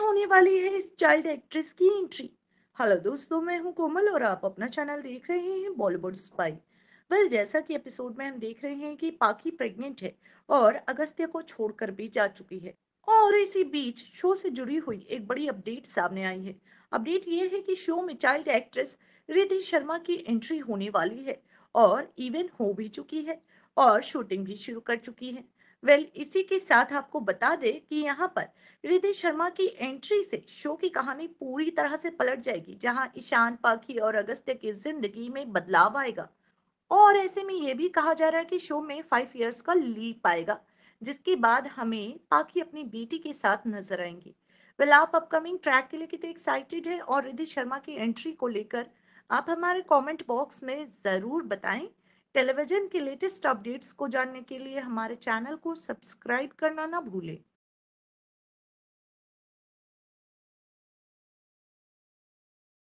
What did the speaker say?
होने वाली है इस चाइल्ड एक्ट्रेस की एंट्री हेलो दोस्तों मैं हूं कोमल और आप अपना चैनल देख रहे हैं बॉलीवुड स्पाई वेल जैसा कि एपिसोड में हम देख रहे हैं कि पाकी प्रेग्नेंट है और अगस्त्य को छोड़कर भी जा चुकी है और इसी बीच शो से जुड़ी हुई एक बड़ी अपडेट सामने आई है अपडेट ये है कि शो में चाइल्ड एक्ट्रेस रिधि शर्मा की एंट्री होने वाली है और इवेंट हो भी चुकी है और शूटिंग भी शुरू कर चुकी है वेल well, इसी के साथ आपको बता दे कि यहाँ पर रिधि शर्मा की एंट्री से शो की कहानी पूरी तरह से पलट जाएगी जहां ईशान पाखी और अगस्त्य की जिंदगी में बदलाव आएगा और ऐसे में यह भी कहा जा रहा है कि शो में फाइव इयर्स का लीप आएगा जिसके बाद हमें पाखी अपनी बेटी के साथ नजर आएंगी वेल आप अपकमिंग ट्रैक के लिए कितने एक्साइटेड है और रिधि शर्मा की एंट्री को लेकर आप हमारे कमेंट बॉक्स में जरूर बताएं टेलीविजन के लेटेस्ट अपडेट्स को जानने के लिए हमारे चैनल को सब्सक्राइब करना ना भूलें